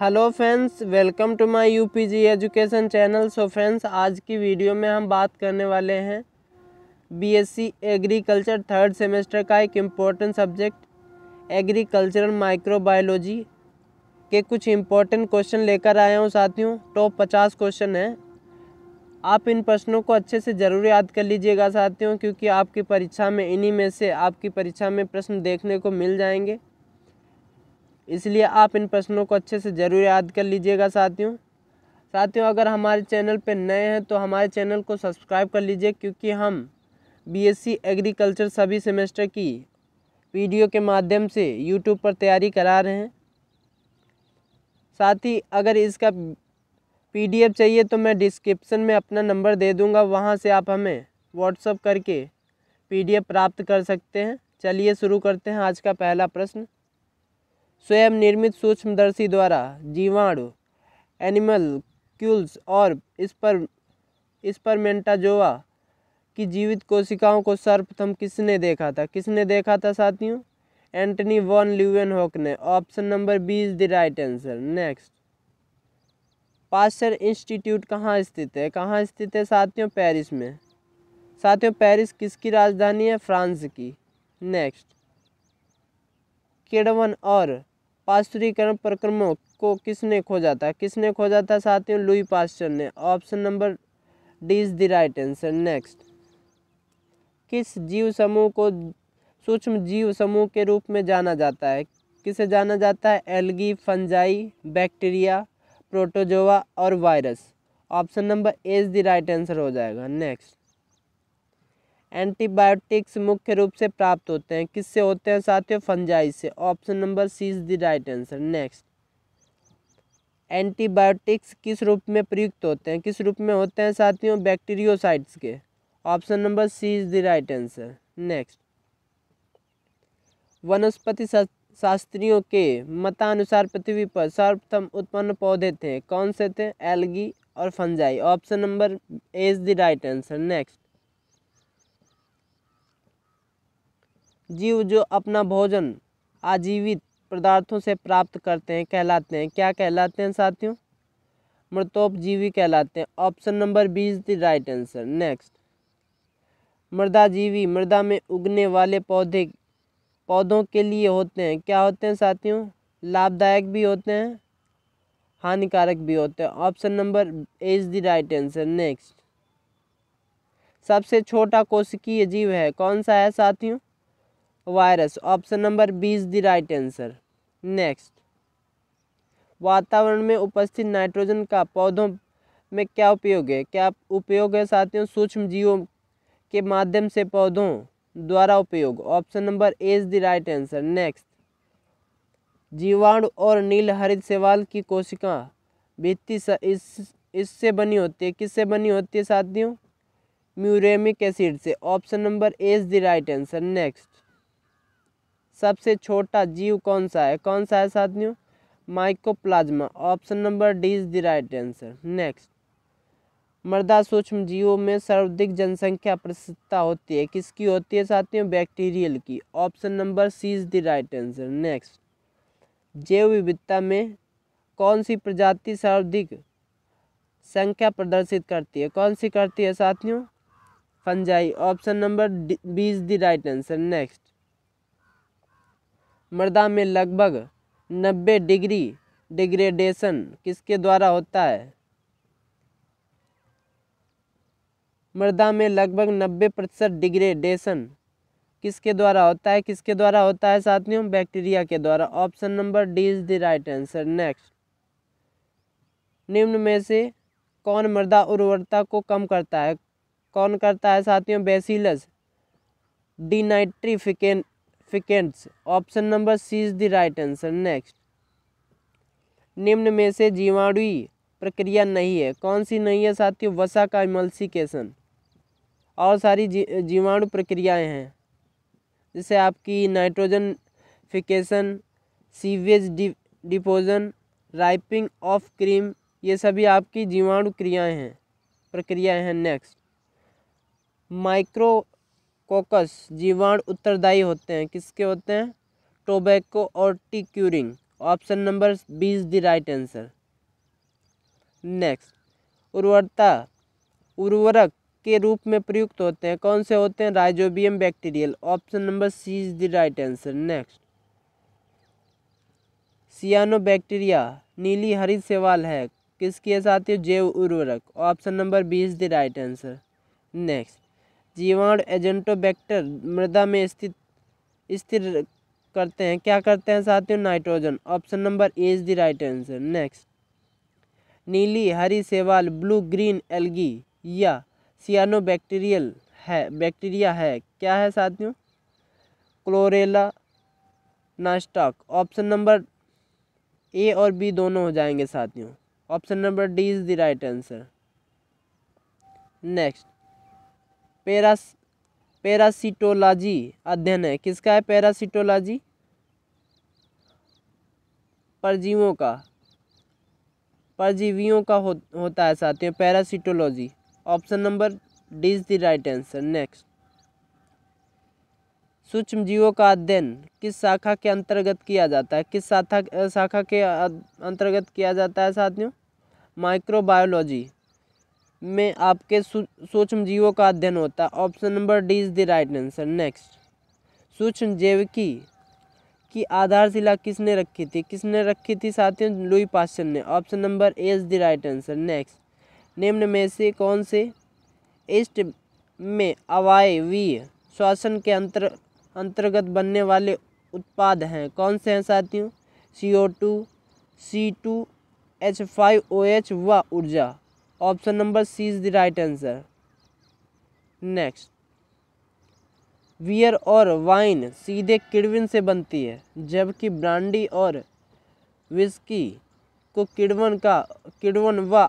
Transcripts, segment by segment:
hello friends welcome to my UPG education channel so friends आज की video में हम बात करने वाले हैं बीएससी एग्रीकल्चर थर्ड सेमेस्टर का एक इम्पोर्टेंट सब्जेक्ट एग्रीकल्चरल माइक्रोबायोलॉजी के कुछ इम्पोर्टेंट क्वेश्चन लेकर आया हूँ साथियों टॉप पचास क्वेश्चन हैं आप इन प्रश्नों को अच्छे से ज़रूर याद कर लीजिएगा साथियों क्योंकि आपकी परीक्षा में इन्हीं में से आपकी परीक्षा में प्रश्न देखने को मिल जाएंगे इसलिए आप इन प्रश्नों को अच्छे से ज़रूर याद कर लीजिएगा साथियों साथियों अगर हमारे चैनल पर नए हैं तो हमारे चैनल को सब्सक्राइब कर लीजिए क्योंकि हम बीएससी एग्रीकल्चर सभी सेमेस्टर की वीडियो के माध्यम से यूट्यूब पर तैयारी करा रहे हैं साथ ही अगर इसका पीडीएफ चाहिए तो मैं डिस्क्रिप्शन में अपना नंबर दे दूंगा वहाँ से आप हमें व्हाट्सअप करके पीडीएफ प्राप्त कर सकते हैं चलिए शुरू करते हैं आज का पहला प्रश्न स्वयं निर्मित सूक्ष्मदर्शी द्वारा जीवाणु एनिमल क्यूल्स और इस पर इस पर मेंटाजोआ की जीवित कोशिकाओं को सर्वप्रथम किसने देखा था किसने देखा था साथियों एंटनी वॉन ल्यूएन हॉक ने option number B is the right answer next Pasteur institute कहाँ स्थित है कहाँ स्थित है साथियों पेरिस में साथियों पेरिस किसकी राजधानी है फ्रांस की नेक्स्ट केडवन और पाश्चरीकरण प्रक्रमों को किसने खोजा था किसने खोजा था साथियों लुई पास्टर ने option number D is the right answer next किस जीव समूह को सूक्ष्म जीव समूह के रूप में जाना जाता है किसे जाना जाता है एल्गी फंजाई बैक्टीरिया प्रोटोजोआ और virus option number A is the right answer हो जाएगा नेक्स्ट एंटीबायोटिक्स मुख्य रूप से प्राप्त होते हैं किससे होते हैं साथियों फंजाई से option number C is the right answer next antibiotics किस रूप में प्रयुक्त होते हैं किस रूप में होते हैं साथियों बैक्टीरियोसाइट्स के option number C is the right answer next वनस्पति शास्त्रियों के मतानुसार पृथ्वी पर सर्वप्रथम उत्पन्न पौधे थे कौन से थे एलगी और fungi option number A is the right answer next जीव जो अपना भोजन आजीवित पदार्थों से प्राप्त करते हैं कहलाते हैं क्या कहलाते हैं साथियों मृतोपजीवी कहलाते हैं option number B is the right answer next मृदा जीवी मृदा में उगने वाले पौधे पौधों के लिए होते हैं क्या होते हैं साथियों लाभदायक भी होते हैं हानिकारक भी होते हैं option number A is the right answer next सबसे छोटा कोशिकीय जीव है कौन सा है साथियों virus option number B is the right answer next वातावरण में उपस्थित नाइट्रोजन का पौधों में क्या उपयोग है क्या उपयोग है साथियों सूक्ष्म जीवों के माध्यम से पौधों द्वारा उपयोग option number A is the right answer next जीवाणु और नील हरित सेवाल की कोशिका भित्ति इस इससे बनी होती है किससे बनी होती है साथियों म्यूरेमिक एसिड से option number A is the right answer next सबसे छोटा जीव कौन सा है कौन सा है साथियों mycoplasma option number D is the right answer next मृदा सूक्ष्म जीवों में सर्वाधिक जनसंख्या प्रसिद्धता होती है किसकी होती है साथियों बैक्टीरियल की option number C is the right answer next जैव विविधता में कौन सी प्रजाति सर्वाधिक संख्या प्रदर्शित करती है कौन सी करती है साथियों fungi option number B is the right answer next मृदा में लगभग नब्बे डिग्री डिग्रेडेशन किसके द्वारा होता है मृदा में लगभग नब्बे प्रतिशत डिग्रेडेशन किसके द्वारा होता है किसके द्वारा होता है साथियों बैक्टीरिया के द्वारा option number D is the right answer next निम्न में से कौन मृदा उर्वरता को कम करता है कौन करता है साथियों Bacillus denitrificans significants option number C is the right answer next निम्न में से जीवाणु प्रक्रिया नहीं है कौन सी नहीं है साथियों वसा का इमल्सिकेशन और सारी जी जीवाणु प्रक्रियाएं हैं जैसे आपकी nitrogen fixation sewage de decomposition ripening of cream ये सभी आपकी जीवाणु क्रियाएं हैं प्रक्रियाएं हैं नेक्स्ट माइक्रो कोकस जीवाणु उत्तरदायी होते हैं किसके होते हैं टोबैको और tea curing option number B is the right answer next उर्वरता उर्वरक के रूप में प्रयुक्त होते हैं कौन से होते हैं Rhizobium bacterial option number C is the right answer next cyanobacteria नीली हरी सेवाल है किसकी साथ जैव उर्वरक option number B is the right answer next जीवाणु एजेंटोबैक्टर मृदा में स्थित स्थिर करते हैं क्या करते हैं साथियों nitrogen option number A is the right answer next नीली हरी सेवाल ब्लू ग्रीन एल्गी या सियानो बैक्टीरियल है बैक्टीरिया है क्या है साथियों Chlorella Nostoc option number A और बी दोनों हो जाएंगे साथियों option number D is the right answer next paras parasitology अध्ययन है किसका है पैरासिटोलॉजी परजीवों का परजीवियों का हो, होता है साथियों parasitology option number D is the right answer next सूक्ष्म जीवों का अध्ययन किस शाखा के अंतर्गत किया जाता है किस शाखा शाखा के अंतर्गत किया जाता है साथियों माइक्रोबायोलॉजी में आपके सूक्ष्म जीवों का अध्ययन होता है option number D is the right answer next सूक्ष्म जैविकी की आधारशिला किसने रखी थी किसने रखी थी साथियों लुई पास्चर ने option number A is the right answer next निम्न में से कौन से ईस्ट में अवायवीय श्वसन के अंतर अंतर्गत बनने वाले उत्पाद हैं कौन से हैं साथियों C O two C two H five O H व ऊर्जा option number C is the right answer next beer और वाइन सीधे किडविन से बनती है जबकि ब्रांडी और विस्की को किड़वन का किड़वन व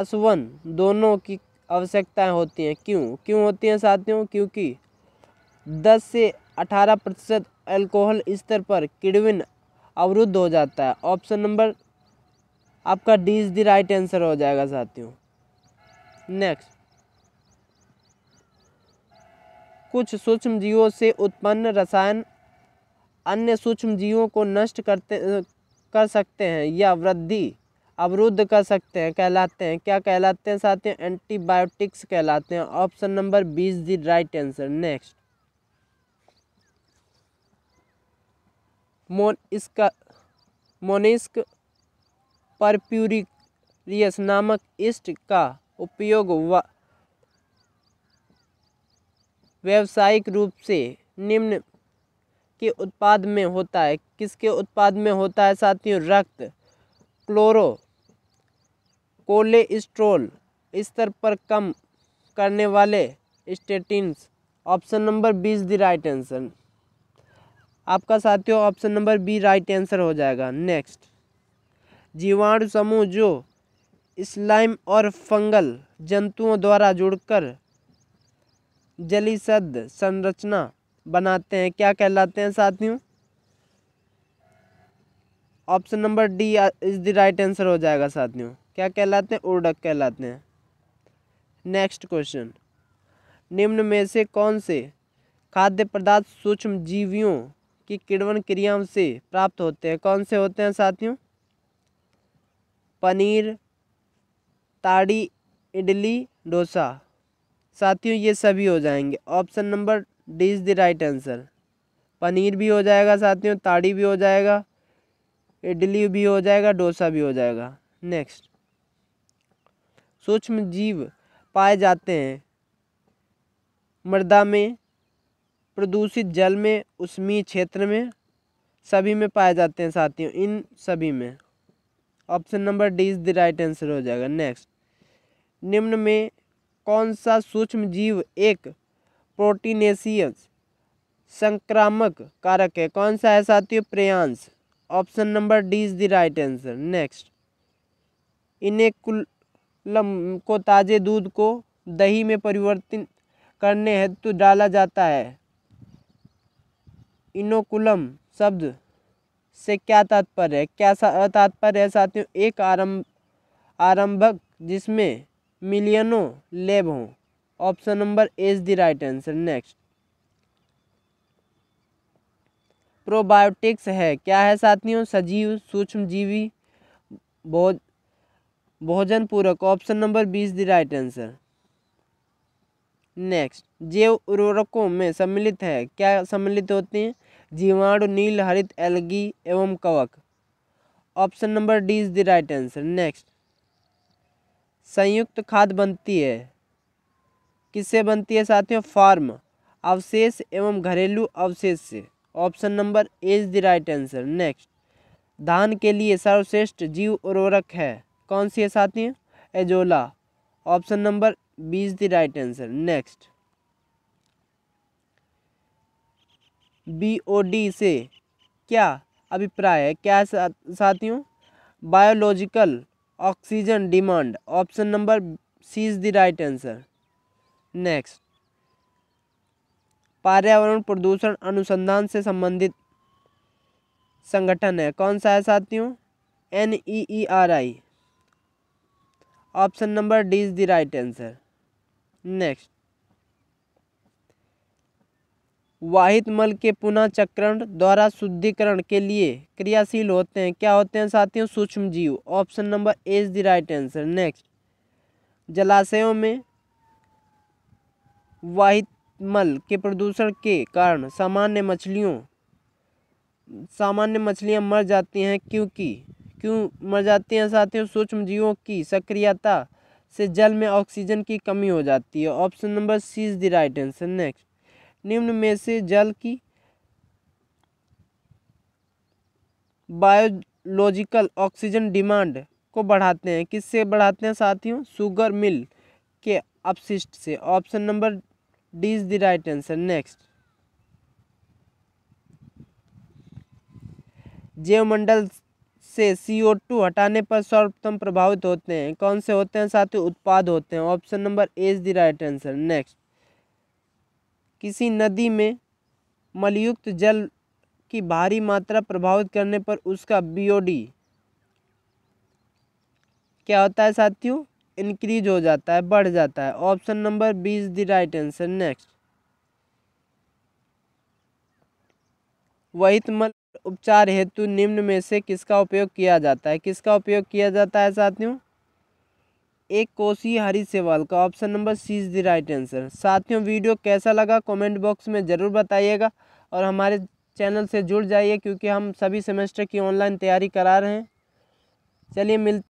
असवन दोनों की आवश्यकताएं होती हैं क्यों क्यों होती हैं साथियों क्योंकि 10 से 18 प्रतिशत अल्कोहल स्तर पर किडविन अवरुद्ध हो जाता है ऑप्शन नंबर आपका D is the right answer हो जाएगा साथियों नेक्स्ट कुछ सूक्ष्म जीवों से उत्पन्न रसायन अन्य सूक्ष्म जीवों को नष्ट करते कर सकते हैं या वृद्धि अवरुद्ध कर सकते हैं कहलाते हैं क्या कहलाते हैं साथियों एंटीबायोटिक्स कहलाते हैं option number B is the right answer next मोन इसका मोनिस्क परप्यूरियस नामक ईस्ट का उपयोग व्यावसायिक रूप से निम्न के उत्पाद में होता है किसके उत्पाद में होता है साथियों रक्त क्लोरो कोलेस्ट्रोल स्तर पर कम करने वाले स्टेटिन्स ऑप्शन नंबर बीस दी राइट आंसर आपका साथियों option number B right answer हो जाएगा नेक्स्ट जीवाणु समूह जो स्लाइम और फंगल जंतुओं द्वारा जुड़कर जलीसद संरचना बनाते हैं क्या कहलाते हैं साथियों option number D is the right answer हो जाएगा साथियों क्या कहलाते हैं उर्डक कहलाते हैं नेक्स्ट क्वेश्चन निम्न में से कौन से खाद्य पदार्थ सूक्ष्म जीवियों की किड़वन क्रियाओं से प्राप्त होते हैं कौन से होते हैं साथियों पनीर ताड़ी इडली डोसा साथियों ये सभी हो जाएंगे option number D is the right answer paneer भी हो जाएगा साथियों ताड़ी भी हो जाएगा इडली भी हो जाएगा डोसा भी हो जाएगा नेक्स्ट सूक्ष्म जीव पाए जाते हैं मृदा में प्रदूषित जल में उष्मीय क्षेत्र में सभी में पाए जाते हैं साथियों इन सभी में option number D is the right answer हो जाएगा नेक्स्ट निम्न में कौन सा सूक्ष्म जीव एक प्रोटीनेशियस संक्रामक कारक है कौन सा है साथियों प्रयांश option number D is the right answer next inoculum को ताजे दूध को दही में परिवर्तित करने हेतु डाला जाता है इनोकुलम शब्द से क्या तात्पर्य है क्या तात्पर्य है साथियों एक आरंभ आरंभक जिसमें मिलियनों लेब हों option number A is the right answer next probiotics है क्या है साथियों सजीव जीवी भोज भोजन पूरक option number B is the right answer next जैव उर्वरकों में सम्मिलित है क्या सम्मिलित होते हैं जीवाणु नील हरित एलगी एवं कवक option number D is the right answer next संयुक्त खाद बनती है किससे बनती है साथियों फार्म अवशेष एवं घरेलू अवशेष से option number A is the right answer next धान के लिए सर्वश्रेष्ठ जीव उर्वरक है कौन सी है साथियों azolla option number B is the right answer next BOD से क्या अभिप्राय है क्या साथियों biological oxygen demand option number C is the right answer next पर्यावरण प्रदूषण अनुसंधान से संबंधित संगठन है कौन सा है साथियों N E E R I option number D is the right answer next वाहित मल के पुनः चक्रण द्वारा शुद्धिकरण के लिए क्रियाशील होते हैं क्या होते हैं साथियों सूक्ष्म जीव option number A is the right answer next जलाशयों में वाहित मल के प्रदूषण के कारण सामान्य मछलियों सामान्य मछलियां मर जाती हैं क्योंकि क्यों मर जाती हैं साथियों सूक्ष्म जीवों की सक्रियता से जल में ऑक्सीजन की कमी हो जाती है option number C is the right answer next निम्न में से जल की बायोलॉजिकल ऑक्सीजन डिमांड को बढ़ाते हैं किससे बढ़ाते हैं साथियों शुगर मिल के अपशिष्ट से option number D is the right answer next जैवमंडल से सीओ टू हटाने पर सर्वप्रथम प्रभावित होते हैं कौन से होते हैं साथ ही उत्पाद होते हैं option number A is the right answer next किसी नदी में मलयुक्त जल की भारी मात्रा प्रभावित करने पर उसका बीओडी क्या होता है साथियों इंक्रीज हो जाता है बढ़ जाता है option number B is the right answer next वहित मल उपचार हेतु निम्न में से किसका उपयोग किया जाता है किसका उपयोग किया जाता है साथियों एक कोसी हरी सेवाल का option number C is the right answer साथियों वीडियो कैसा लगा कमेंट बॉक्स में ज़रूर बताइएगा और हमारे चैनल से जुड़ जाइए क्योंकि हम सभी सेमेस्टर की ऑनलाइन तैयारी करा रहे हैं चलिए मिल